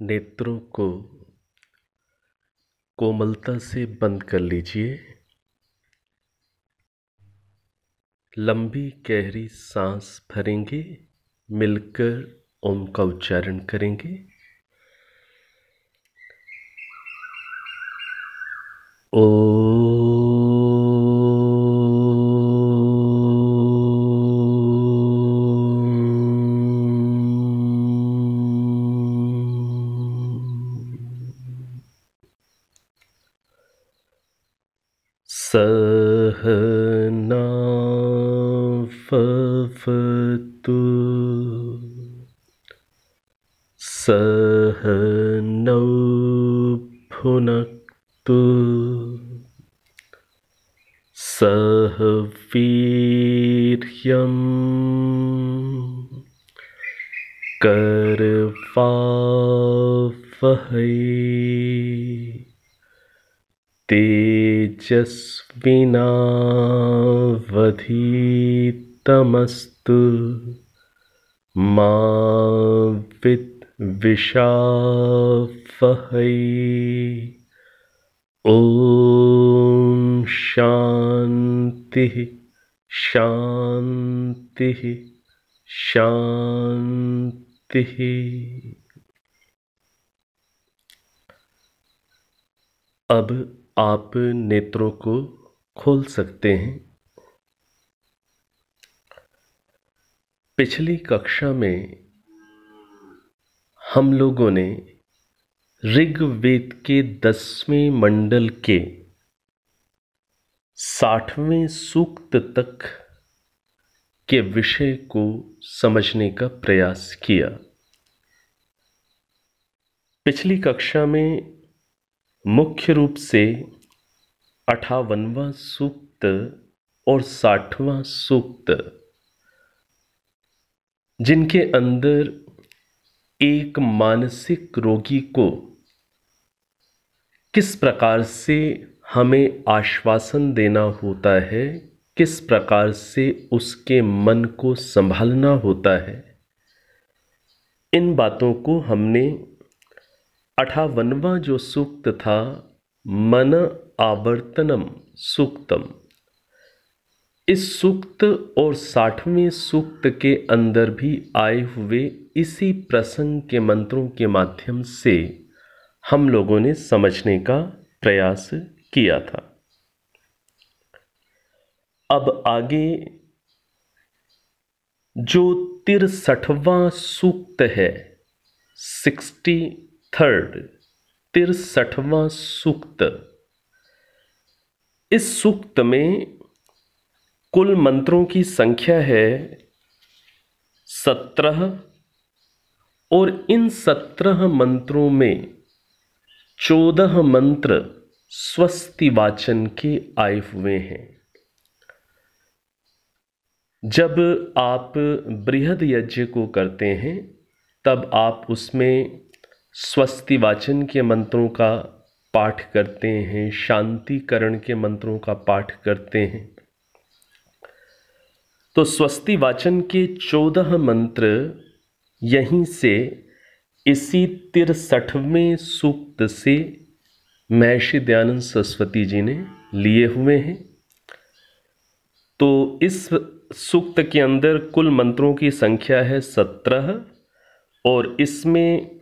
नेत्रों को कोमलता से बंद कर लीजिए लंबी गहरी सांस भरेंगे मिलकर ओम का उच्चारण करेंगे ओ तेजस्वीनावधीतमस्तु मा विद्विषावहै ॐ शान्तिः शान्तिः शान्तिः अब आप नेत्रों को खोल सकते हैं पिछली कक्षा में हम लोगों ने ऋग्वेद के दसवें मंडल के साठवें सूक्त तक के विषय को समझने का प्रयास किया पिछली कक्षा में मुख्य रूप से अठावनवा सूक्त और साठवां सूक्त जिनके अंदर एक मानसिक रोगी को किस प्रकार से हमें आश्वासन देना होता है किस प्रकार से उसके मन को संभालना होता है इन बातों को हमने अठावनवा जो सूक्त था मन आवर्तनम सूक्तम इस सूक्त और साठवें सूक्त के अंदर भी आए हुए इसी प्रसंग के मंत्रों के माध्यम से हम लोगों ने समझने का प्रयास किया था अब आगे जो तिरसठवां सूक्त है सिक्सटी थर्ड तिरसठवा सूक्त इस सूक्त में कुल मंत्रों की संख्या है सत्रह और इन सत्रह मंत्रों में चौदह मंत्र स्वस्ति वाचन के आए हुए हैं जब आप बृहद यज्ञ को करते हैं तब आप उसमें स्वस्ति वाचन के मंत्रों का पाठ करते हैं शांतिकरण के मंत्रों का पाठ करते हैं तो स्वस्ति वाचन के चौदह मंत्र यहीं से इसी तिरसठवें सूक्त से महर्षि दयानंद सरस्वती जी ने लिए हुए हैं तो इस सूक्त के अंदर कुल मंत्रों की संख्या है सत्रह और इसमें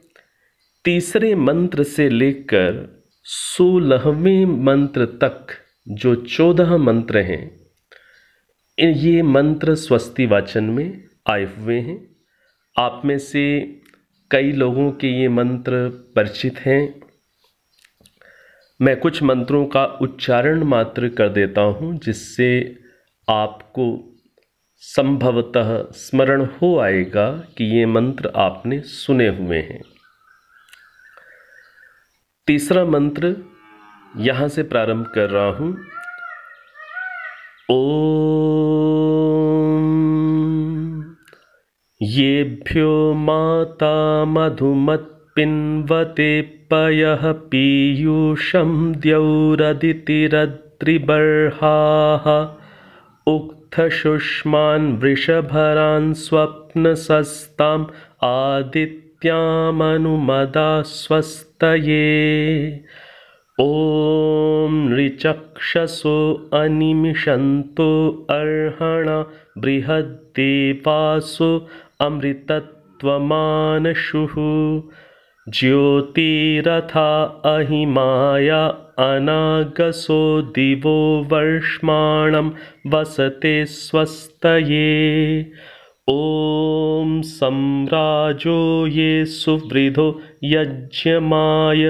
तीसरे मंत्र से लेकर सोलहवें मंत्र तक जो चौदह मंत्र हैं ये मंत्र स्वस्ति वाचन में आए हुए हैं आप में से कई लोगों के ये मंत्र परिचित हैं मैं कुछ मंत्रों का उच्चारण मात्र कर देता हूँ जिससे आपको संभवतः स्मरण हो आएगा कि ये मंत्र आपने सुने हुए हैं तीसरा मंत्र यहाँ से प्रारंभ कर रहा हूँ ओम येभ्यो माता मधुमत् पय पयः पीयूषं द्यौरदितिरद्रिबर्हाः उक्थशुष्मान् वृषभरान् स्वप्नसस्ताम् आदित्य स्वस्तये ॐ नृचक्षसो अनिमिषन्तो अर्हणा बृहद्देवासु अमृतत्वमानशुः ज्योतिरथा अहिमाया अनागसो दिवो वर्ष्माणं वसते स्वस्तये ओम सम्राजो ये सुवृधो यज्ञमाय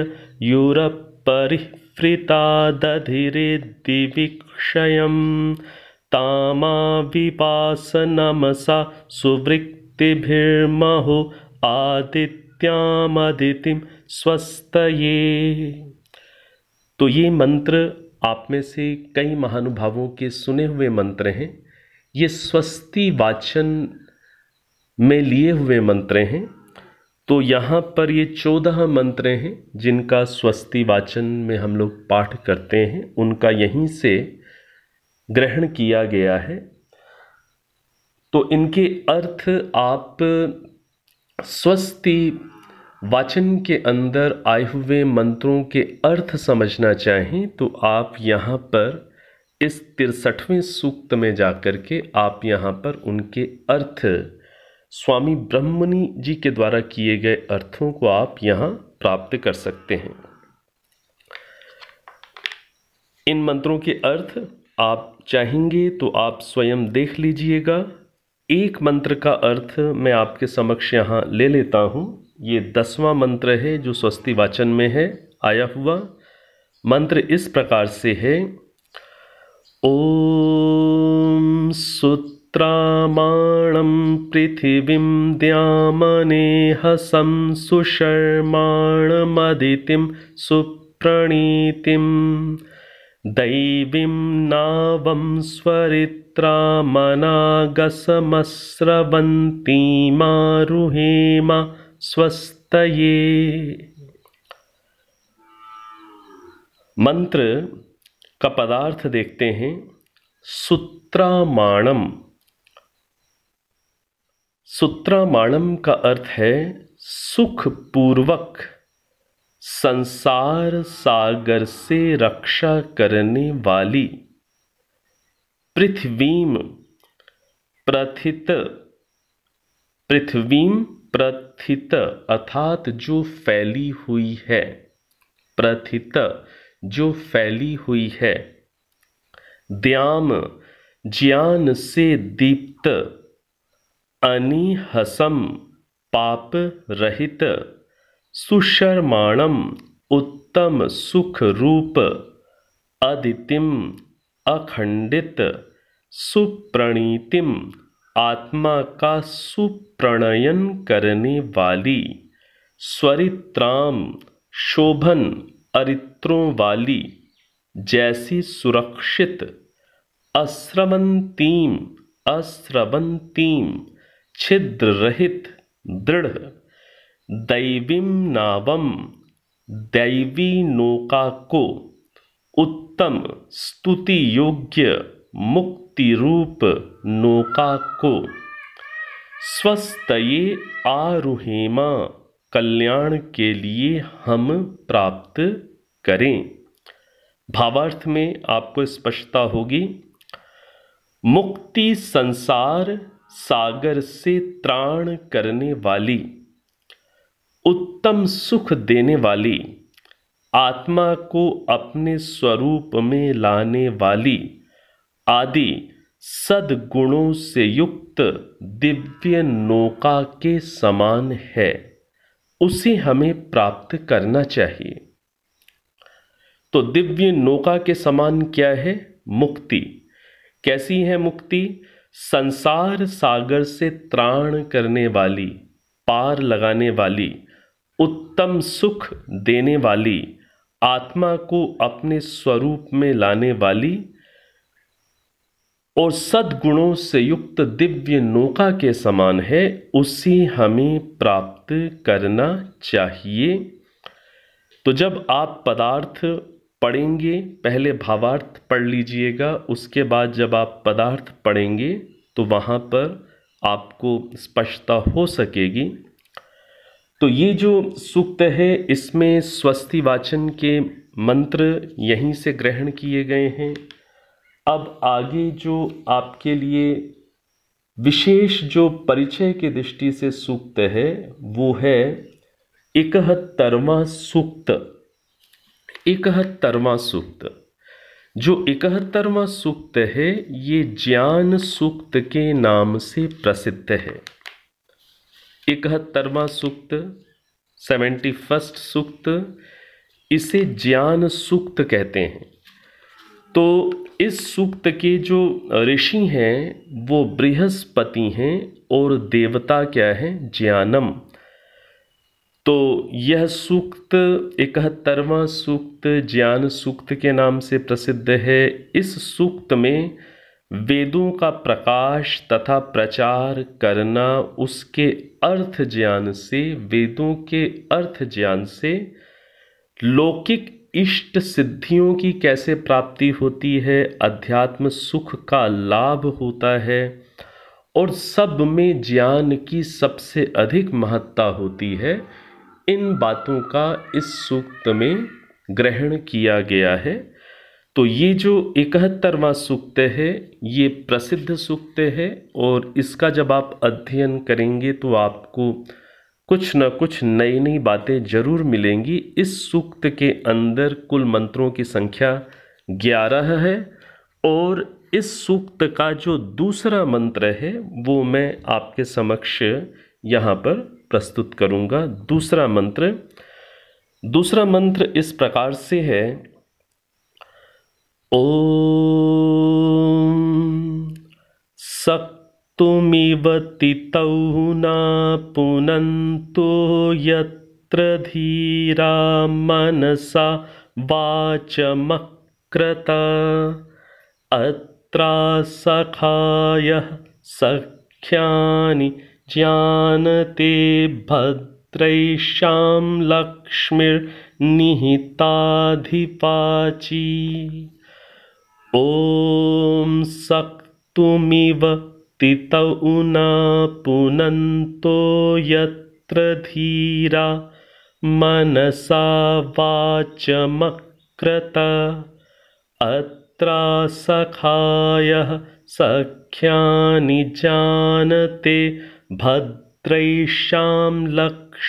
युरपरिहृता दधिरे दिविक्षयम् तामाविपास नमसा सुवृक्तिभिर्महो आदित्यामदितिं स्वस्तये तो ये मंत्र आप में से कई महानुभावों के सुने हुए मंत्र हैं ये स्वस्ति वाचन में लिए हुए मंत्र हैं तो यहाँ पर ये चौदह मंत्र हैं जिनका स्वस्ति वाचन में हम लोग पाठ करते हैं उनका यहीं से ग्रहण किया गया है तो इनके अर्थ आप स्वस्ति वाचन के अंदर आए हुए मंत्रों के अर्थ समझना चाहें तो आप यहाँ पर इस तिरसठवें सूक्त में जाकर के आप यहाँ पर उनके अर्थ स्वामी ब्रह्मणी जी के द्वारा किए गए अर्थों को आप यहां प्राप्त कर सकते हैं इन मंत्रों के अर्थ आप चाहेंगे तो आप स्वयं देख लीजिएगा एक मंत्र का अर्थ मैं आपके समक्ष यहाँ ले लेता हूँ ये दसवां मंत्र है जो स्वस्ति वाचन में है आया हुआ मंत्र इस प्रकार से है ओम सुत त्रामाणं पृथिवीं द्यामनेहसं सुशर्माणमदितिं सुप्रणीति दैवीं नावं स्वरित्रामनागसमस्रवन्तीमारुहेम स्वस्त मंत्र का पदार्थ देखते हैं सूत्रामाणम सूत्रामाणम का अर्थ है सुख पूर्वक संसार सागर से रक्षा करने वाली पृथ्वीम प्रथित पृथ्वीम प्रथित अर्थात जो फैली हुई है प्रथित जो फैली हुई है द्याम ज्ञान से दीप्त हसम पाप रहित सुशर्माणम उत्तम सुख रूप अदितिम अखंडित सुप्रणीतिम आत्मा का सुप्रणयन करने वाली स्वरित्राम शोभन अरित्रों वाली जैसी सुरक्षित अस्रवंतीम अस्रवंतीम छिद्र रहित दृढ़ दैवीम नावम दैवी नौका को उत्तम स्तुति योग्य मुक्ति रूप नौका को स्वस्थ ये आरुहेमा कल्याण के लिए हम प्राप्त करें भावार्थ में आपको स्पष्टता होगी मुक्ति संसार सागर से त्राण करने वाली उत्तम सुख देने वाली आत्मा को अपने स्वरूप में लाने वाली आदि सद्गुणों से युक्त दिव्य नौका के समान है उसे हमें प्राप्त करना चाहिए तो दिव्य नौका के समान क्या है मुक्ति कैसी है मुक्ति संसार सागर से त्राण करने वाली पार लगाने वाली उत्तम सुख देने वाली आत्मा को अपने स्वरूप में लाने वाली और सद्गुणों से युक्त दिव्य नौका के समान है उसे हमें प्राप्त करना चाहिए तो जब आप पदार्थ पढ़ेंगे पहले भावार्थ पढ़ लीजिएगा उसके बाद जब आप पदार्थ पढ़ेंगे तो वहाँ पर आपको स्पष्टता हो सकेगी तो ये जो सूक्त है इसमें स्वस्ति वाचन के मंत्र यहीं से ग्रहण किए गए हैं अब आगे जो आपके लिए विशेष जो परिचय के दृष्टि से सूक्त है वो है इकहत्तरवा सूक्त इकहत्तरवा सूक्त जो इकहत्तरवा सूक्त है ये ज्ञान सूक्त के नाम से प्रसिद्ध है इकहत्तरवा सूक्त सेवेंटी फर्स्ट सूक्त इसे ज्ञान सूक्त कहते हैं तो इस सूक्त के जो ऋषि हैं वो बृहस्पति हैं और देवता क्या है ज्ञानम तो यह सूक्त इकहत्तरवा सूक्त ज्ञान सूक्त के नाम से प्रसिद्ध है इस सूक्त में वेदों का प्रकाश तथा प्रचार करना उसके अर्थ ज्ञान से वेदों के अर्थ ज्ञान से लौकिक इष्ट सिद्धियों की कैसे प्राप्ति होती है अध्यात्म सुख का लाभ होता है और सब में ज्ञान की सबसे अधिक महत्ता होती है इन बातों का इस सूक्त में ग्रहण किया गया है तो ये जो इकहत्तरवा सूक्त है ये प्रसिद्ध सूक्त है और इसका जब आप अध्ययन करेंगे तो आपको कुछ न कुछ नई नई बातें जरूर मिलेंगी इस सूक्त के अंदर कुल मंत्रों की संख्या ग्यारह है और इस सूक्त का जो दूसरा मंत्र है वो मैं आपके समक्ष यहाँ पर प्रस्तुत करूंगा दूसरा मंत्र दूसरा मंत्र इस प्रकार से है ओ सक्तुमिव तितौ पुन पुनन्तो यत्र धीरा मनसा वाचमक्रता अत्र सखाय सख्यानि ज्ञानते भद्रैषां लक्ष्मिर्निहिताधिपाची ॐ सक्तुमिवना पुनन्तो यत्र धीरा मनसा वाचमक्रता अत्रा सखायः सख्यानि जानते भद्रैश्याम लक्ष्मीर्निहिताधिवाची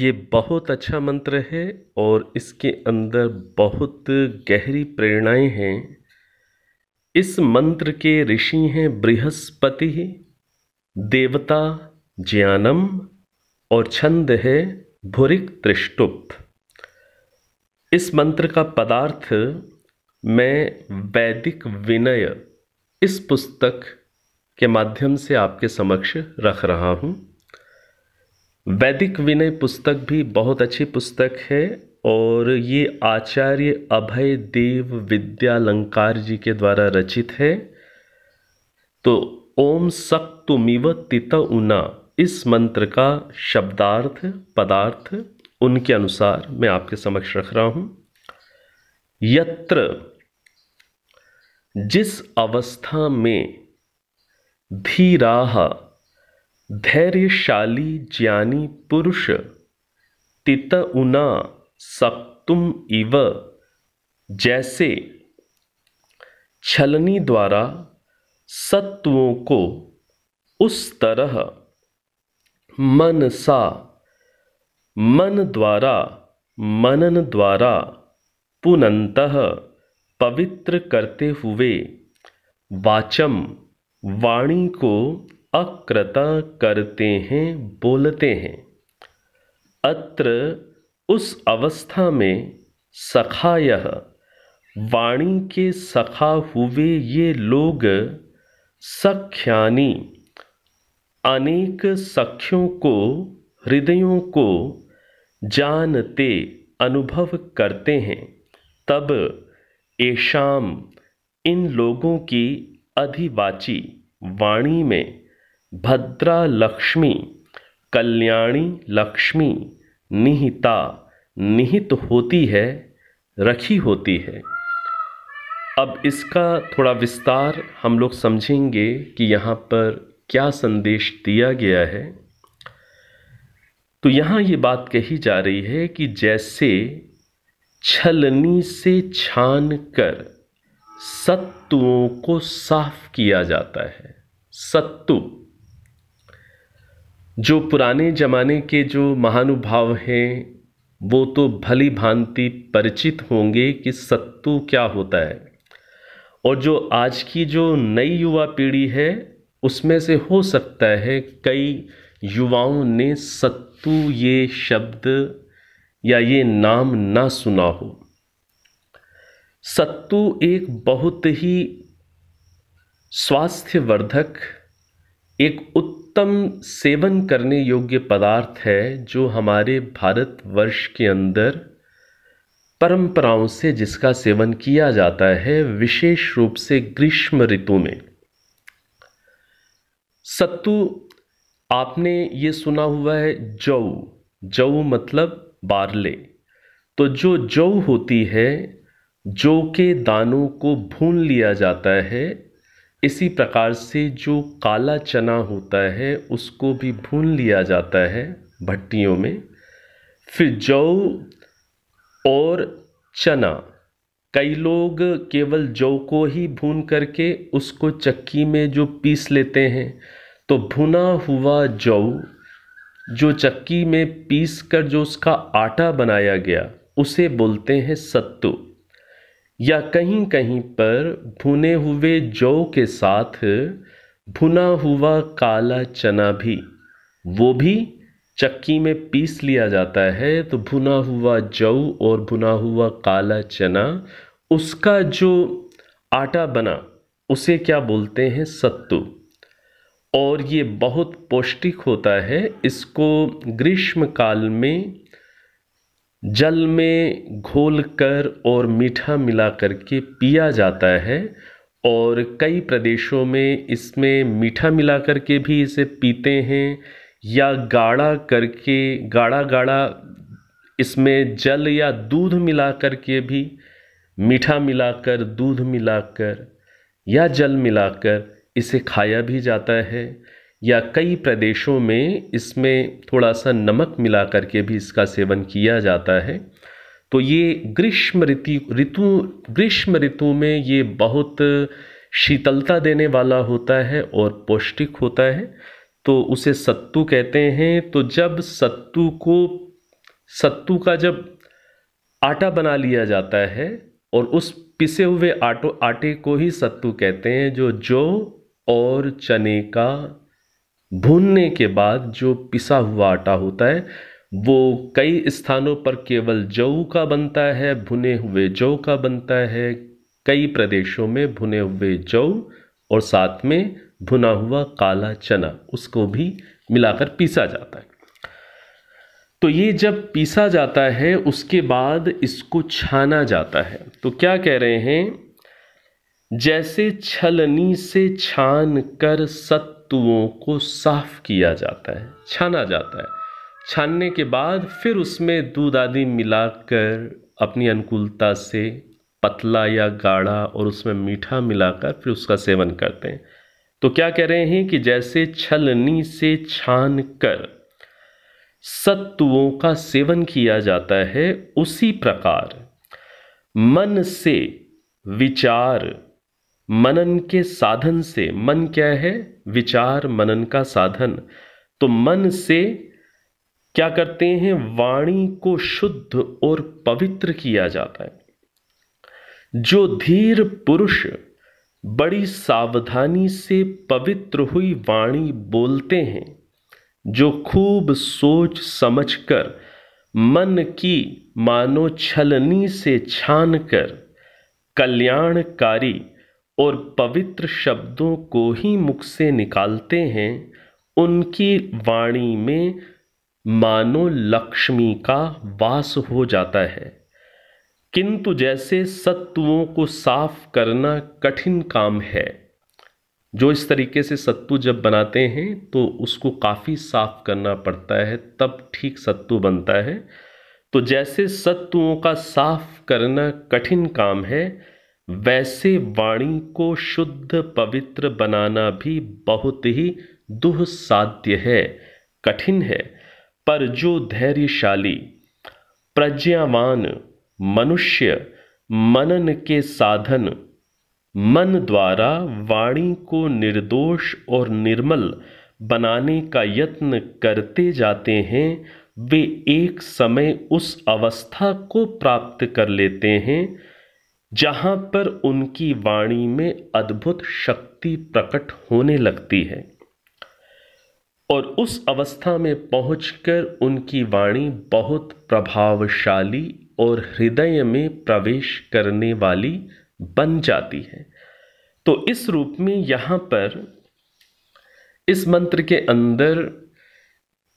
ये बहुत अच्छा मंत्र है और इसके अंदर बहुत गहरी प्रेरणाएं हैं इस मंत्र के ऋषि हैं बृहस्पति देवता ज्ञानम और छंद है भुरिक त्रिष्टुप इस मंत्र का पदार्थ मैं हम्म। वैदिक विनय इस पुस्तक के माध्यम से आपके समक्ष रख रहा हूँ वैदिक विनय पुस्तक भी बहुत अच्छी पुस्तक है और ये आचार्य अभय देव विद्यालंकार जी के द्वारा रचित है तो ओम सक्तुमिव तित उना इस मंत्र का शब्दार्थ पदार्थ उनके अनुसार मैं आपके समक्ष रख रहा हूँ यत्र जिस अवस्था में धीराह धैर्यशाली ज्ञानी पुरुष तित उना सप्तुम इव जैसे छलनी द्वारा सत्वों को उस तरह मन सा मन द्वारा मनन द्वारा पुनंत पवित्र करते हुए वाचम वाणी को अक्रत करते हैं बोलते हैं अत्र उस अवस्था में सखा यह वाणी के सखा हुए ये लोग सख्यानी अनेक सख्यों को हृदयों को जानते अनुभव करते हैं तब ऐशाम इन लोगों की अधिवाची वाणी में भद्रा लक्ष्मी कल्याणी लक्ष्मी निहिता निहित होती है रखी होती है अब इसका थोड़ा विस्तार हम लोग समझेंगे कि यहाँ पर क्या संदेश दिया गया है तो यहाँ ये बात कही जा रही है कि जैसे छलनी से छान कर सत्तुओं को साफ किया जाता है सत्तु जो पुराने जमाने के जो महानुभाव हैं वो तो भली भांति परिचित होंगे कि सत्तू क्या होता है और जो आज की जो नई युवा पीढ़ी है उसमें से हो सकता है कई युवाओं ने सत्तू ये शब्द या ये नाम ना सुना हो सत्तू एक बहुत ही स्वास्थ्यवर्धक एक उत्तम सेवन करने योग्य पदार्थ है जो हमारे भारतवर्ष के अंदर परंपराओं से जिसका सेवन किया जाता है विशेष रूप से ग्रीष्म ऋतु में सत्तू आपने ये सुना हुआ है जौ जौ मतलब बारले तो जो जौ होती है जौ के दानों को भून लिया जाता है इसी प्रकार से जो काला चना होता है उसको भी भून लिया जाता है भट्टियों में फिर जौ और चना कई लोग केवल जौ को ही भून करके उसको चक्की में जो पीस लेते हैं तो भुना हुआ जौ जो चक्की में पीस कर जो उसका आटा बनाया गया उसे बोलते हैं सत्तू या कहीं कहीं पर भुने हुए जौ के साथ भुना हुआ काला चना भी वो भी चक्की में पीस लिया जाता है तो भुना हुआ जौ और भुना हुआ काला चना उसका जो आटा बना उसे क्या बोलते हैं सत्तू और ये बहुत पौष्टिक होता है इसको ग्रीष्म काल में जल में घोलकर और मीठा कर के पिया जाता है और कई प्रदेशों में इसमें मीठा कर के भी इसे पीते हैं या गाढ़ा करके गाढ़ा गाढ़ा इसमें जल या दूध कर के भी मीठा मिलाकर दूध मिलाकर या जल मिलाकर इसे खाया भी जाता है या कई प्रदेशों में इसमें थोड़ा सा नमक मिला करके भी इसका सेवन किया जाता है तो ये ग्रीष्म ऋतु ऋतु ग्रीष्म ऋतु में ये बहुत शीतलता देने वाला होता है और पौष्टिक होता है तो उसे सत्तू कहते हैं तो जब सत्तू को सत्तू का जब आटा बना लिया जाता है और उस पिसे हुए आटो आटे को ही सत्तू कहते हैं जो जौ और चने का भूनने के बाद जो पिसा हुआ आटा होता है वो कई स्थानों पर केवल जौ का बनता है भुने हुए जौ का बनता है कई प्रदेशों में भुने हुए जौ और साथ में भुना हुआ काला चना उसको भी मिलाकर पीसा जाता है तो ये जब पीसा जाता है उसके बाद इसको छाना जाता है तो क्या कह रहे हैं जैसे छलनी से छान कर सत्तुओं को साफ किया जाता है छाना जाता है छानने के बाद फिर उसमें दूध आदि मिलाकर अपनी अनुकूलता से पतला या गाढ़ा और उसमें मीठा मिलाकर फिर उसका सेवन करते हैं तो क्या कह रहे हैं कि जैसे छलनी से छान कर सत्वों का सेवन किया जाता है उसी प्रकार मन से विचार मनन के साधन से मन क्या है विचार मनन का साधन तो मन से क्या करते हैं वाणी को शुद्ध और पवित्र किया जाता है जो धीर पुरुष बड़ी सावधानी से पवित्र हुई वाणी बोलते हैं जो खूब सोच समझकर मन की मानो छलनी से छान कर कल्याणकारी और पवित्र शब्दों को ही मुख से निकालते हैं उनकी वाणी में मानो लक्ष्मी का वास हो जाता है किंतु जैसे सत्वों को साफ करना कठिन काम है जो इस तरीके से सत्तू जब बनाते हैं तो उसको काफ़ी साफ करना पड़ता है तब ठीक सत्तु बनता है तो जैसे सत्वों का साफ करना कठिन काम है वैसे वाणी को शुद्ध पवित्र बनाना भी बहुत ही दुःसाध्य है कठिन है पर जो धैर्यशाली प्रज्ञावान मनुष्य मनन के साधन मन द्वारा वाणी को निर्दोष और निर्मल बनाने का यत्न करते जाते हैं वे एक समय उस अवस्था को प्राप्त कर लेते हैं जहां पर उनकी वाणी में अद्भुत शक्ति प्रकट होने लगती है और उस अवस्था में पहुंचकर उनकी वाणी बहुत प्रभावशाली और हृदय में प्रवेश करने वाली बन जाती है तो इस रूप में यहाँ पर इस मंत्र के अंदर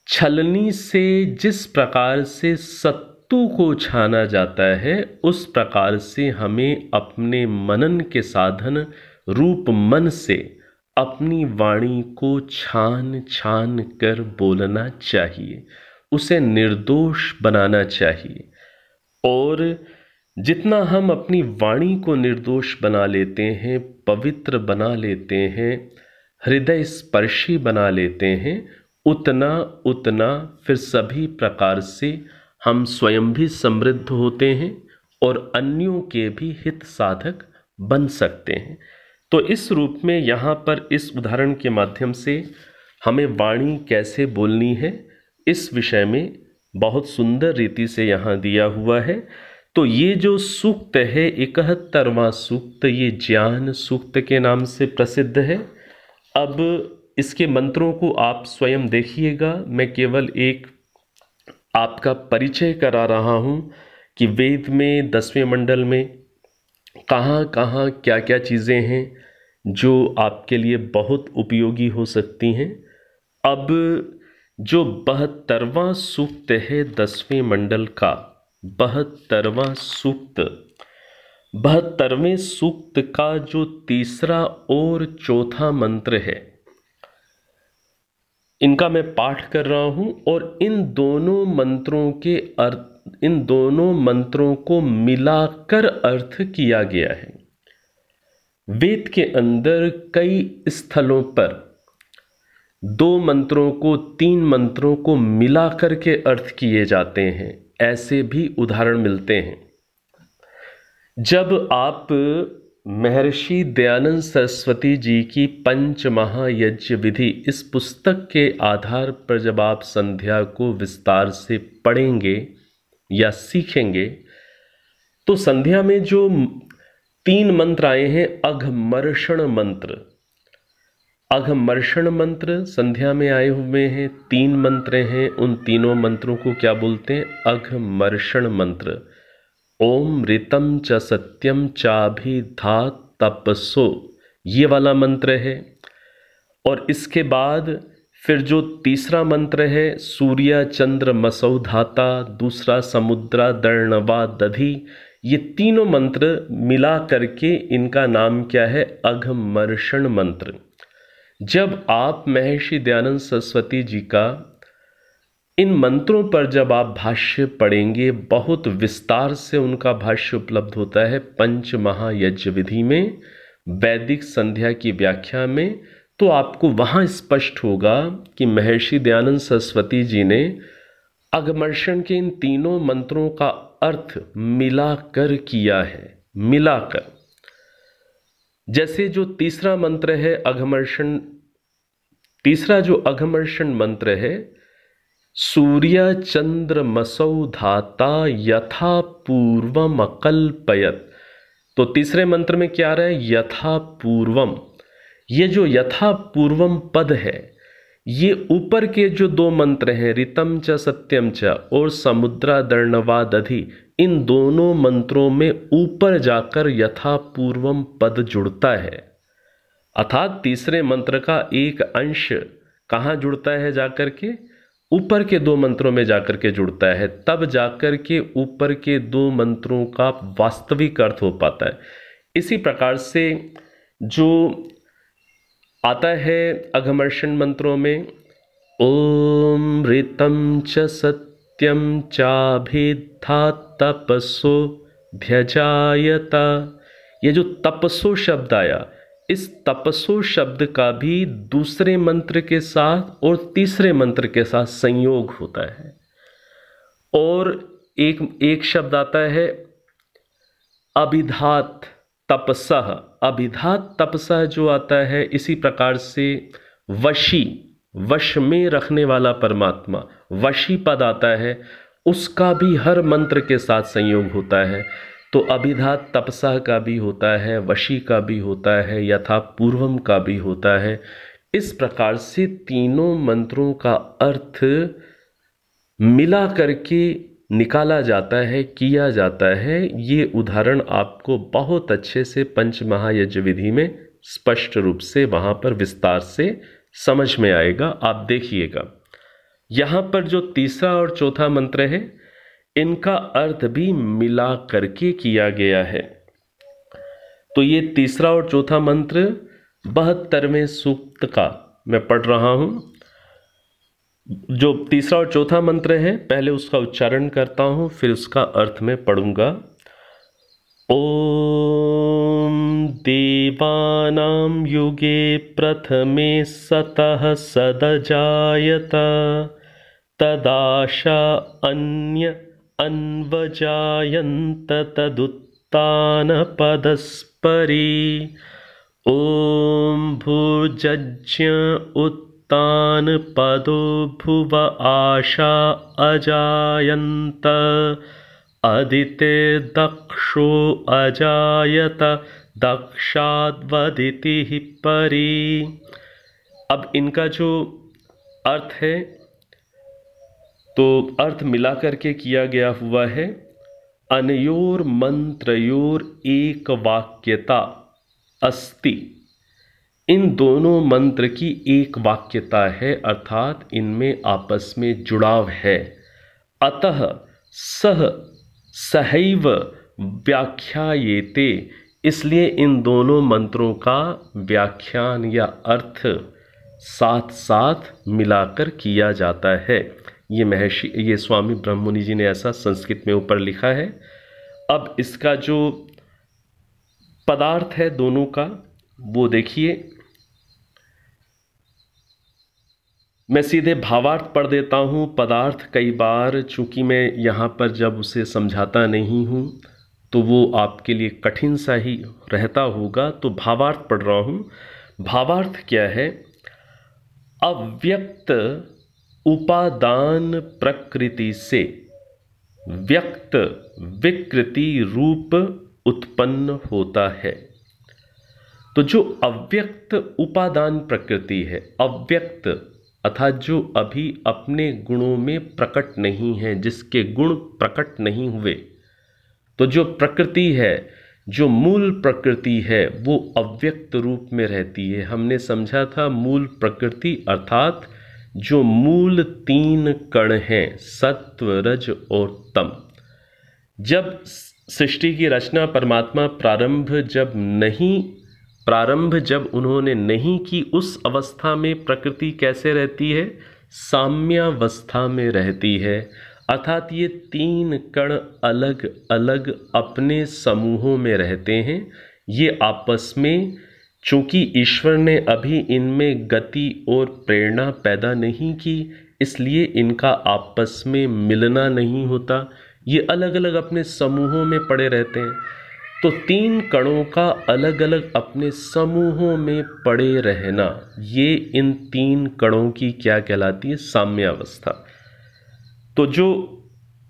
छलनी से जिस प्रकार से सत्य वस्तु को छाना जाता है उस प्रकार से हमें अपने मनन के साधन रूप मन से अपनी वाणी को छान छान कर बोलना चाहिए उसे निर्दोष बनाना चाहिए और जितना हम अपनी वाणी को निर्दोष बना लेते हैं पवित्र बना लेते हैं हृदय स्पर्शी बना लेते हैं उतना उतना फिर सभी प्रकार से हम स्वयं भी समृद्ध होते हैं और अन्यों के भी हित साधक बन सकते हैं तो इस रूप में यहाँ पर इस उदाहरण के माध्यम से हमें वाणी कैसे बोलनी है इस विषय में बहुत सुंदर रीति से यहाँ दिया हुआ है तो ये जो सूक्त है इकहत्तरवा सूक्त ये ज्ञान सूक्त के नाम से प्रसिद्ध है अब इसके मंत्रों को आप स्वयं देखिएगा मैं केवल एक आपका परिचय करा रहा हूँ कि वेद में दसवें मंडल में कहाँ कहाँ क्या क्या चीज़ें हैं जो आपके लिए बहुत उपयोगी हो सकती हैं अब जो बहत्तरवा सूक्त है दसवें मंडल का बहत्तरवा सूक्त बहत्तरवें सूक्त का जो तीसरा और चौथा मंत्र है इनका मैं पाठ कर रहा हूं और इन दोनों मंत्रों के अर्थ इन दोनों मंत्रों को मिलाकर अर्थ किया गया है वेद के अंदर कई स्थलों पर दो मंत्रों को तीन मंत्रों को मिलाकर के अर्थ किए जाते हैं ऐसे भी उदाहरण मिलते हैं जब आप महर्षि दयानंद सरस्वती जी की पंच महायज्ञ विधि इस पुस्तक के आधार पर जब आप संध्या को विस्तार से पढ़ेंगे या सीखेंगे तो संध्या में जो तीन मंत्र आए हैं अघमर्षण मंत्र अघमर्षण मंत्र संध्या में आए हुए हैं तीन मंत्र हैं उन तीनों मंत्रों को क्या बोलते हैं अघमर्षण मंत्र ओम ऋतम च सत्यम चाभिधा तपसो ये वाला मंत्र है और इसके बाद फिर जो तीसरा मंत्र है सूर्य चंद्र मसौ धाता दूसरा समुद्रा दर्णवा दधि ये तीनों मंत्र मिला करके इनका नाम क्या है अघमर्षण मंत्र जब आप महर्षि दयानंद सरस्वती जी का इन मंत्रों पर जब आप भाष्य पढ़ेंगे बहुत विस्तार से उनका भाष्य उपलब्ध होता है पंच महायज्ञ विधि में वैदिक संध्या की व्याख्या में तो आपको वहाँ स्पष्ट होगा कि महर्षि दयानंद सरस्वती जी ने अगमर्षण के इन तीनों मंत्रों का अर्थ मिलाकर किया है मिलाकर जैसे जो तीसरा मंत्र है अघमर्षण तीसरा जो अघमर्षण मंत्र है मसौ धाता यथा पूर्वम अकल्पयत तो तीसरे मंत्र में क्या आ रहा है यथा पूर्वम ये जो यथा पूर्वम पद है ये ऊपर के जो दो मंत्र हैं रितम च सत्यम च और समुद्रा दर्णवादधि इन दोनों मंत्रों में ऊपर जाकर यथा पूर्वम पद जुड़ता है अर्थात तीसरे मंत्र का एक अंश कहाँ जुड़ता है जाकर के ऊपर के दो मंत्रों में जाकर के जुड़ता है तब जाकर के ऊपर के दो मंत्रों का वास्तविक अर्थ हो पाता है इसी प्रकार से जो आता है अघमर्षण मंत्रों में ओम ऋतम च सत्यम चाभिधा तपसो भ्यजायता ये जो तपसो शब्द आया इस तपस्व शब्द का भी दूसरे मंत्र के साथ और तीसरे मंत्र के साथ संयोग होता है और एक एक शब्द आता है अभिधात तपसह अभिधात तपसह जो आता है इसी प्रकार से वशी वश में रखने वाला परमात्मा वशी पद आता है उसका भी हर मंत्र के साथ संयोग होता है तो अभिधा तपसा का भी होता है वशी का भी होता है यथा पूर्वम का भी होता है इस प्रकार से तीनों मंत्रों का अर्थ मिला करके निकाला जाता है किया जाता है ये उदाहरण आपको बहुत अच्छे से पंच महायज्ञ विधि में स्पष्ट रूप से वहाँ पर विस्तार से समझ में आएगा आप देखिएगा यहाँ पर जो तीसरा और चौथा मंत्र है इनका अर्थ भी मिला करके किया गया है तो ये तीसरा और चौथा मंत्र बहत्तरवें सूक्त का मैं पढ़ रहा हूं जो तीसरा और चौथा मंत्र है पहले उसका उच्चारण करता हूं फिर उसका अर्थ में पढ़ूंगा ओ देवानाम युगे प्रथमे सतः जायत तदाशा अन्य अन्वजायन्त तदुत्तानपदस्परि ॐ भुजज्ञ पदो भुव आशा अजायन्त दक्षो अजायत दक्षाद्वदिति परी अब इनका जो अर्थ है तो अर्थ मिला के किया गया हुआ है अनयोर मंत्रयोर एक वाक्यता अस्ति इन दोनों मंत्र की एक वाक्यता है अर्थात इनमें आपस में जुड़ाव है अतः सह सहैव व्याख्यायेते इसलिए इन दोनों मंत्रों का व्याख्यान या अर्थ साथ साथ मिलाकर किया जाता है ये महर्षि ये स्वामी ब्रह्ममुनि जी ने ऐसा संस्कृत में ऊपर लिखा है अब इसका जो पदार्थ है दोनों का वो देखिए मैं सीधे भावार्थ पढ़ देता हूँ पदार्थ कई बार चूँकि मैं यहाँ पर जब उसे समझाता नहीं हूँ तो वो आपके लिए कठिन सा ही रहता होगा तो भावार्थ पढ़ रहा हूँ भावार्थ क्या है अव्यक्त उपादान प्रकृति से व्यक्त विकृति रूप उत्पन्न होता है तो जो अव्यक्त उपादान प्रकृति है अव्यक्त अर्थात जो अभी अपने गुणों में प्रकट नहीं है जिसके गुण प्रकट नहीं हुए तो जो प्रकृति है जो मूल प्रकृति है वो अव्यक्त रूप में रहती है हमने समझा था मूल प्रकृति अर्थात जो मूल तीन कण हैं सत्व रज और तम जब सृष्टि की रचना परमात्मा प्रारंभ जब नहीं प्रारंभ जब उन्होंने नहीं की उस अवस्था में प्रकृति कैसे रहती है साम्यावस्था में रहती है अर्थात ये तीन कण अलग अलग अपने समूहों में रहते हैं ये आपस में चूँकि ईश्वर ने अभी इनमें गति और प्रेरणा पैदा नहीं की इसलिए इनका आपस में मिलना नहीं होता ये अलग अलग अपने समूहों में पड़े रहते हैं तो तीन कणों का अलग अलग अपने समूहों में पड़े रहना ये इन तीन कणों की क्या कहलाती है साम्यावस्था तो जो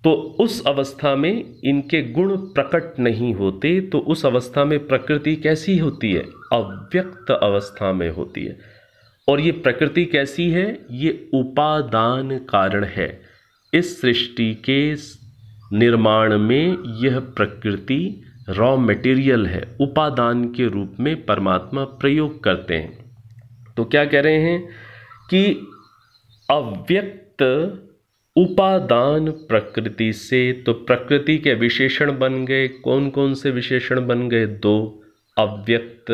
तो उस अवस्था में इनके गुण प्रकट नहीं होते तो उस अवस्था में प्रकृति कैसी होती है अव्यक्त अवस्था में होती है और ये प्रकृति कैसी है ये उपादान कारण है इस सृष्टि के निर्माण में यह प्रकृति रॉ मटेरियल है उपादान के रूप में परमात्मा प्रयोग करते हैं तो क्या कह रहे हैं कि अव्यक्त उपादान प्रकृति से तो प्रकृति के विशेषण बन गए कौन कौन से विशेषण बन गए दो अव्यक्त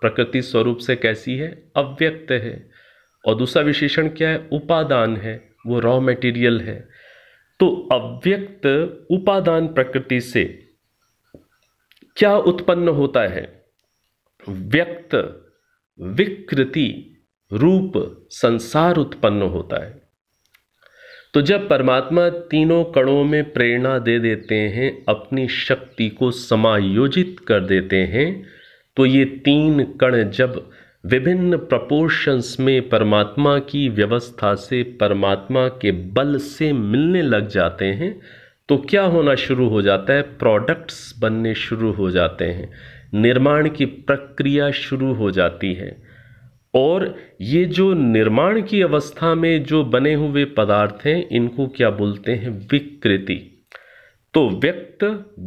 प्रकृति स्वरूप से कैसी है अव्यक्त है और दूसरा विशेषण क्या है उपादान है वो रॉ मटेरियल है तो अव्यक्त उपादान प्रकृति से क्या उत्पन्न होता है व्यक्त विकृति रूप संसार उत्पन्न होता है तो जब परमात्मा तीनों कणों में प्रेरणा दे देते हैं अपनी शक्ति को समायोजित कर देते हैं तो ये तीन कण जब विभिन्न प्रपोर्शंस में परमात्मा की व्यवस्था से परमात्मा के बल से मिलने लग जाते हैं तो क्या होना शुरू हो जाता है प्रोडक्ट्स बनने शुरू हो जाते हैं निर्माण की प्रक्रिया शुरू हो जाती है और ये जो निर्माण की अवस्था में जो बने हुए पदार्थ हैं इनको क्या बोलते हैं विकृति तो व्यक्त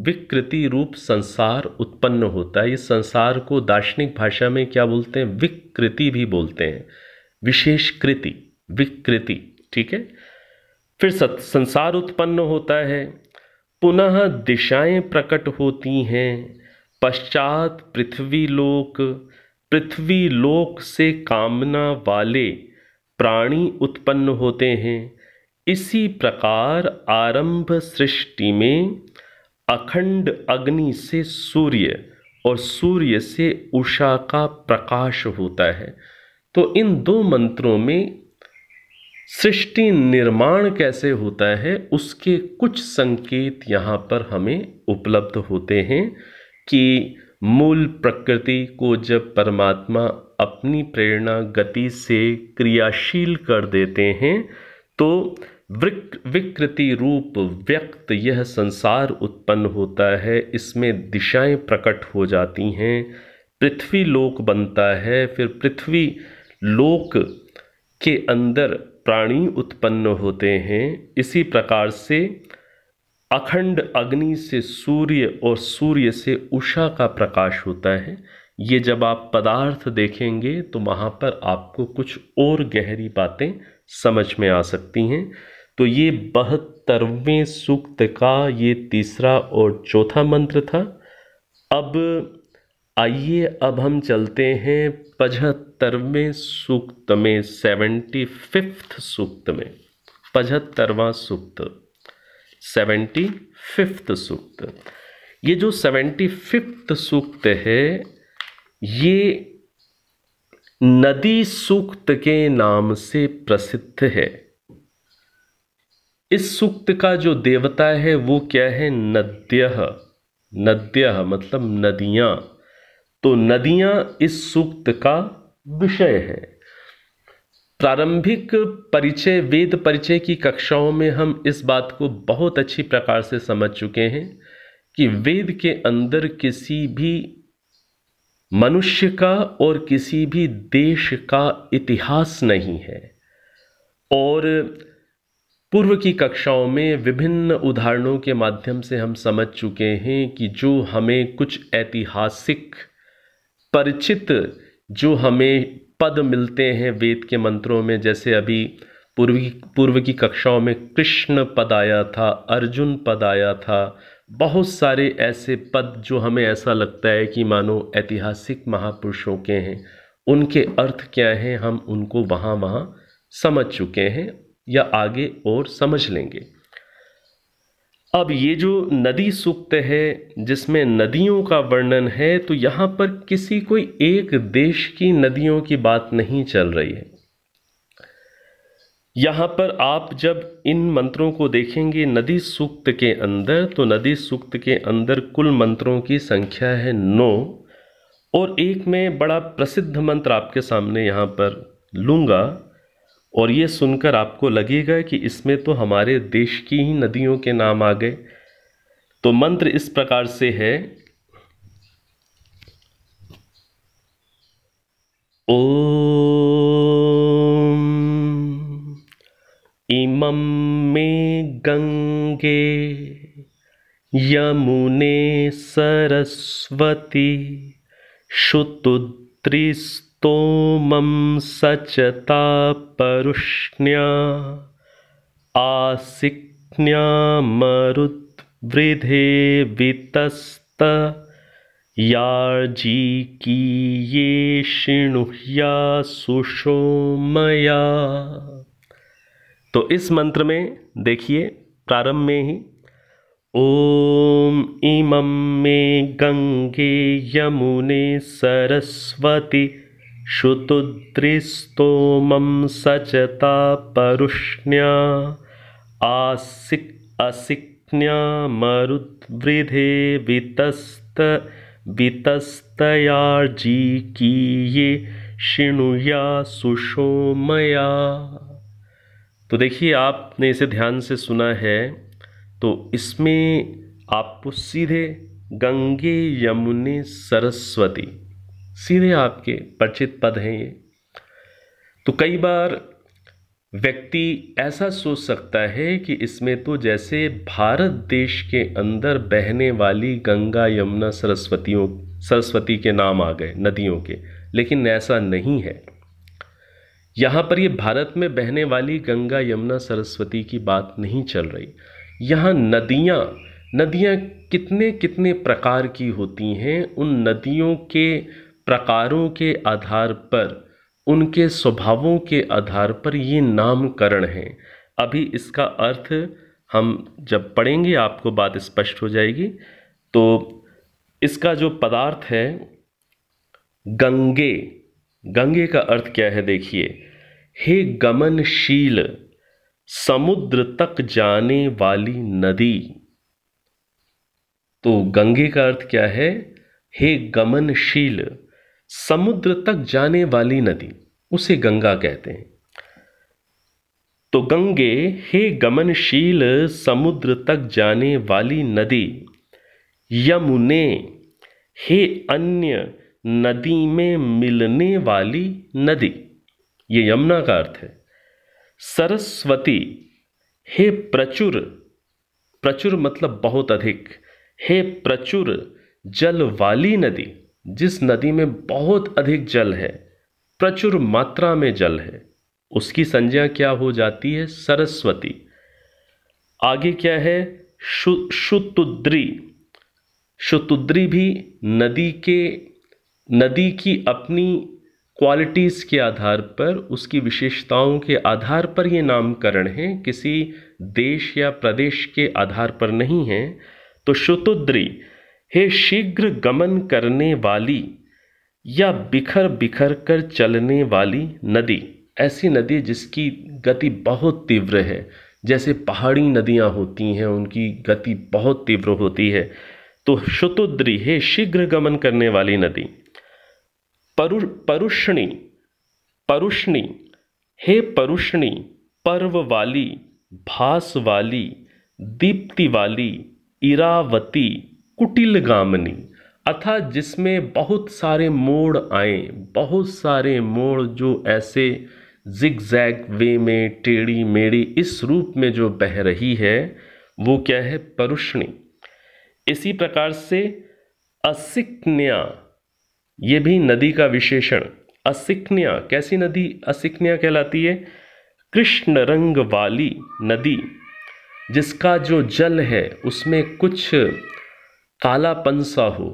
विकृति रूप संसार उत्पन्न होता है इस संसार को दार्शनिक भाषा में क्या बोलते हैं विकृति भी बोलते हैं विशेष कृति विकृति ठीक है फिर संसार उत्पन्न होता है पुनः दिशाएं प्रकट होती हैं पश्चात पृथ्वी लोक पृथ्वी लोक से कामना वाले प्राणी उत्पन्न होते हैं इसी प्रकार आरंभ सृष्टि में अखंड अग्नि से सूर्य और सूर्य से उषा का प्रकाश होता है तो इन दो मंत्रों में सृष्टि निर्माण कैसे होता है उसके कुछ संकेत यहाँ पर हमें उपलब्ध होते हैं कि मूल प्रकृति को जब परमात्मा अपनी प्रेरणा गति से क्रियाशील कर देते हैं तो विकृति रूप व्यक्त यह संसार उत्पन्न होता है इसमें दिशाएं प्रकट हो जाती हैं पृथ्वी लोक बनता है फिर पृथ्वी लोक के अंदर प्राणी उत्पन्न होते हैं इसी प्रकार से अखंड अग्नि से सूर्य और सूर्य से उषा का प्रकाश होता है ये जब आप पदार्थ देखेंगे तो वहाँ पर आपको कुछ और गहरी बातें समझ में आ सकती हैं तो ये बहत्तरवें सूक्त का ये तीसरा और चौथा मंत्र था अब आइए अब हम चलते हैं पचहत्तरवें सूक्त में सेवेंटी फिफ्थ सूक्त में पचहत्तरवा सूक्त सेवेंटी फिफ्थ सूक्त ये जो सेवेंटी फिफ्थ सूक्त है ये नदी सूक्त के नाम से प्रसिद्ध है इस सूक्त का जो देवता है वो क्या है नद्य नद्य मतलब नदियां तो नदियां इस सूक्त का विषय है प्रारंभिक परिचय वेद परिचय की कक्षाओं में हम इस बात को बहुत अच्छी प्रकार से समझ चुके हैं कि वेद के अंदर किसी भी मनुष्य का और किसी भी देश का इतिहास नहीं है और पूर्व की कक्षाओं में विभिन्न उदाहरणों के माध्यम से हम समझ चुके हैं कि जो हमें कुछ ऐतिहासिक परिचित जो हमें पद मिलते हैं वेद के मंत्रों में जैसे अभी पूर्व पूर्व की कक्षाओं में कृष्ण पद आया था अर्जुन पद आया था बहुत सारे ऐसे पद जो हमें ऐसा लगता है कि मानो ऐतिहासिक महापुरुषों के हैं उनके अर्थ क्या हैं हम उनको वहाँ वहाँ समझ चुके हैं या आगे और समझ लेंगे अब ये जो नदी सूक्त है जिसमें नदियों का वर्णन है तो यहाँ पर किसी कोई एक देश की नदियों की बात नहीं चल रही है यहाँ पर आप जब इन मंत्रों को देखेंगे नदी सूक्त के अंदर तो नदी सूक्त के अंदर कुल मंत्रों की संख्या है नौ और एक में बड़ा प्रसिद्ध मंत्र आपके सामने यहाँ पर लूँगा और ये सुनकर आपको लगेगा कि इसमें तो हमारे देश की ही नदियों के नाम आ गए तो मंत्र इस प्रकार से है ओम इमम मे गंगे यमुने सरस्वती शुतुद्रिस्त स्तोमं सचता परुष्ण्या आसिक्न्यामरुद्वृधे वितस्त ये शिणुया सुषोमया तो इस मंत्र में देखिए प्रारंभ में ही ओम इमं मे गंगे यमुने सरस्वती श्रुतुद्रिस्तोमं सचता परुष्ण्या आसिक् असिक्न्या मरुद्वृधे वितस्त वितस्तयार्जीकीये शिणुया सुषोमया तो देखिए आपने इसे ध्यान से सुना है तो इसमें आपको सीधे गंगे यमुने सरस्वती सीधे आपके परिचित पद हैं ये तो कई बार व्यक्ति ऐसा सोच सकता है कि इसमें तो जैसे भारत देश के अंदर बहने वाली गंगा यमुना सरस्वतियों सरस्वती के नाम आ गए नदियों के लेकिन ऐसा नहीं है यहाँ पर ये भारत में बहने वाली गंगा यमुना सरस्वती की बात नहीं चल रही यहाँ नदियाँ नदियाँ कितने कितने प्रकार की होती हैं उन नदियों के प्रकारों के आधार पर उनके स्वभावों के आधार पर ये नामकरण हैं अभी इसका अर्थ हम जब पढ़ेंगे आपको बात स्पष्ट हो जाएगी तो इसका जो पदार्थ है गंगे गंगे का अर्थ क्या है देखिए हे गमनशील समुद्र तक जाने वाली नदी तो गंगे का अर्थ क्या है हे गमनशील समुद्र तक जाने वाली नदी उसे गंगा कहते हैं तो गंगे हे गमनशील समुद्र तक जाने वाली नदी यमुने हे अन्य नदी में मिलने वाली नदी ये यमुना का अर्थ है सरस्वती हे प्रचुर प्रचुर मतलब बहुत अधिक हे प्रचुर जल वाली नदी जिस नदी में बहुत अधिक जल है प्रचुर मात्रा में जल है उसकी संज्ञा क्या हो जाती है सरस्वती आगे क्या है शु शुतुद्री शुतुद्री भी नदी के नदी की अपनी क्वालिटीज़ के आधार पर उसकी विशेषताओं के आधार पर ये नामकरण है किसी देश या प्रदेश के आधार पर नहीं है तो शुतुद्री हे शीघ्र गमन करने वाली या बिखर बिखर कर चलने वाली नदी ऐसी नदी जिसकी गति बहुत तीव्र है जैसे पहाड़ी नदियाँ होती हैं उनकी गति बहुत तीव्र होती है तो शुतुद्री है शीघ्र गमन करने वाली नदी परु परुष्णी परुष्णी हे परुष्णी पर्व वाली भास वाली दीप्ति वाली इरावती कुटिल गामनी अर्थात जिसमें बहुत सारे मोड़ आए बहुत सारे मोड़ जो ऐसे जिग जैग वे में टेढ़ी मेढ़ी इस रूप में जो बह रही है वो क्या है परुष्णी इसी प्रकार से असिकन्या ये भी नदी का विशेषण असिकन्या कैसी नदी असिकन्या कहलाती है कृष्ण रंग वाली नदी जिसका जो जल है उसमें कुछ कालापन सा हो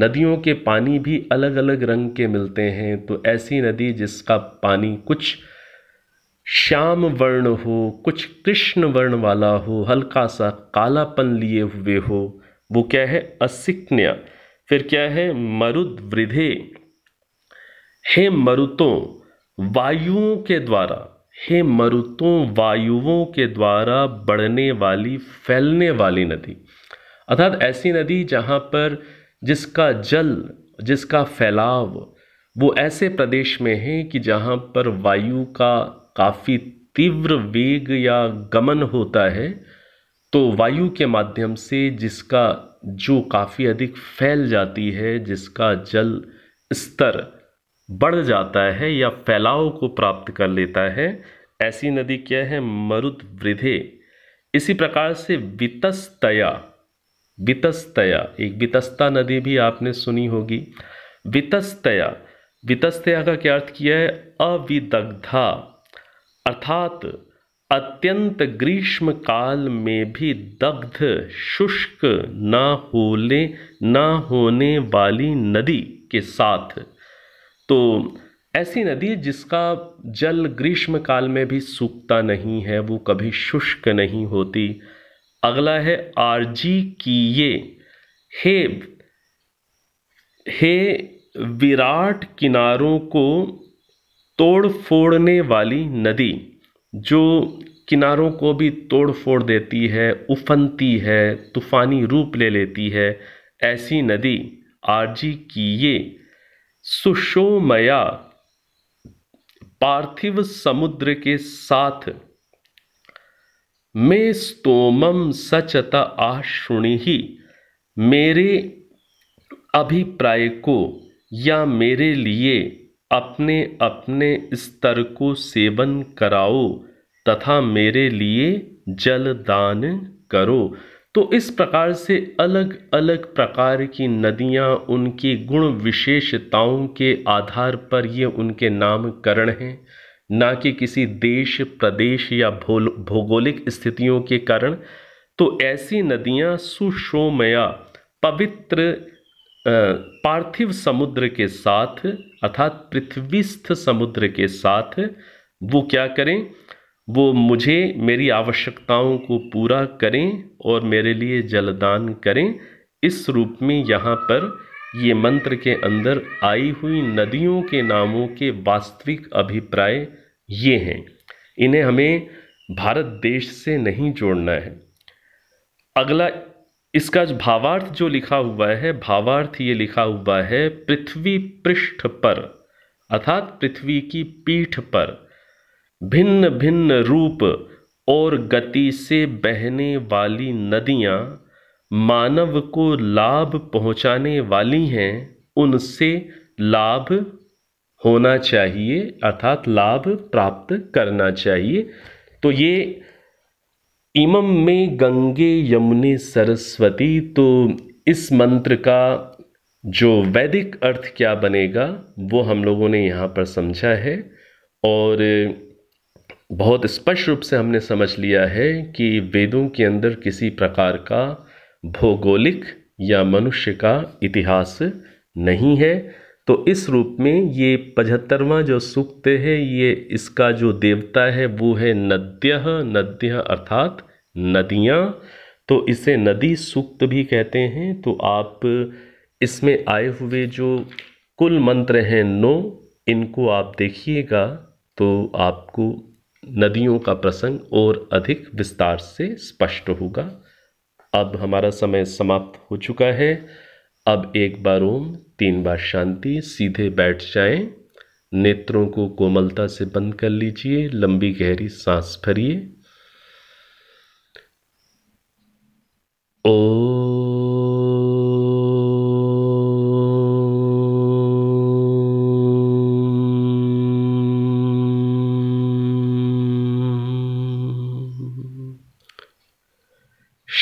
नदियों के पानी भी अलग अलग रंग के मिलते हैं तो ऐसी नदी जिसका पानी कुछ श्याम वर्ण हो कुछ कृष्ण वर्ण वाला हो हल्का सा कालापन लिए हुए हो वो क्या है असिक्न्या फिर क्या है मरुद वृधे हे मरुतों वायुओं के द्वारा हे मरुतों वायुओं के द्वारा बढ़ने वाली फैलने वाली नदी अर्थात ऐसी नदी जहाँ पर जिसका जल जिसका फैलाव वो ऐसे प्रदेश में है कि जहाँ पर वायु का काफ़ी तीव्र वेग या गमन होता है तो वायु के माध्यम से जिसका जो काफ़ी अधिक फैल जाती है जिसका जल स्तर बढ़ जाता है या फैलाव को प्राप्त कर लेता है ऐसी नदी क्या है मरुद वृधे इसी प्रकार से वितस्तया वितस्तया एक वितस्ता नदी भी आपने सुनी होगी वितस्तया वितस्तया का क्या अर्थ किया है अविदग्धा अर्थात अत्यंत ग्रीष्म काल में भी दग्ध शुष्क ना होने ना होने वाली नदी के साथ तो ऐसी नदी जिसका जल ग्रीष्म काल में भी सूखता नहीं है वो कभी शुष्क नहीं होती अगला है आरजी ये हे हे विराट किनारों को तोड़ फोड़ने वाली नदी जो किनारों को भी तोड़ फोड़ देती है उफनती है तूफानी रूप ले लेती है ऐसी नदी आरजी की ये सुशोमया पार्थिव समुद्र के साथ मे स्तोम सचत आश्रुणी ही मेरे अभिप्राय को या मेरे लिए अपने अपने स्तर को सेवन कराओ तथा मेरे लिए जल दान करो तो इस प्रकार से अलग अलग प्रकार की नदियाँ उनकी गुण विशेषताओं के आधार पर ये उनके नामकरण हैं ना कि किसी देश प्रदेश या भौगोलिक स्थितियों के कारण तो ऐसी नदियां सुशोमया पवित्र पार्थिव समुद्र के साथ अर्थात पृथ्वीस्थ समुद्र के साथ वो क्या करें वो मुझे मेरी आवश्यकताओं को पूरा करें और मेरे लिए जलदान करें इस रूप में यहाँ पर ये मंत्र के अंदर आई हुई नदियों के नामों के वास्तविक अभिप्राय ये हैं इन्हें हमें भारत देश से नहीं जोड़ना है अगला इसका भावार्थ जो लिखा हुआ है भावार्थ ये लिखा हुआ है पृथ्वी पृष्ठ पर अर्थात पृथ्वी की पीठ पर भिन्न भिन्न रूप और गति से बहने वाली नदियाँ मानव को लाभ पहुँचाने वाली हैं उनसे लाभ होना चाहिए अर्थात लाभ प्राप्त करना चाहिए तो ये इमम में गंगे यमुने सरस्वती तो इस मंत्र का जो वैदिक अर्थ क्या बनेगा वो हम लोगों ने यहाँ पर समझा है और बहुत स्पष्ट रूप से हमने समझ लिया है कि वेदों के अंदर किसी प्रकार का भौगोलिक या मनुष्य का इतिहास नहीं है तो इस रूप में ये पचहत्तरवा जो सूक्त है ये इसका जो देवता है वो है नद्य नद्य अर्थात नदियाँ तो इसे नदी सूक्त भी कहते हैं तो आप इसमें आए हुए जो कुल मंत्र हैं नो इनको आप देखिएगा तो आपको नदियों का प्रसंग और अधिक विस्तार से स्पष्ट होगा अब हमारा समय समाप्त हो चुका है अब एक बार ओम तीन बार शांति सीधे बैठ जाएं नेत्रों को कोमलता से बंद कर लीजिए लंबी गहरी सांस भरिए ओ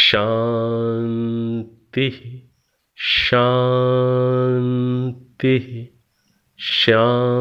शांति शांति ही श्याम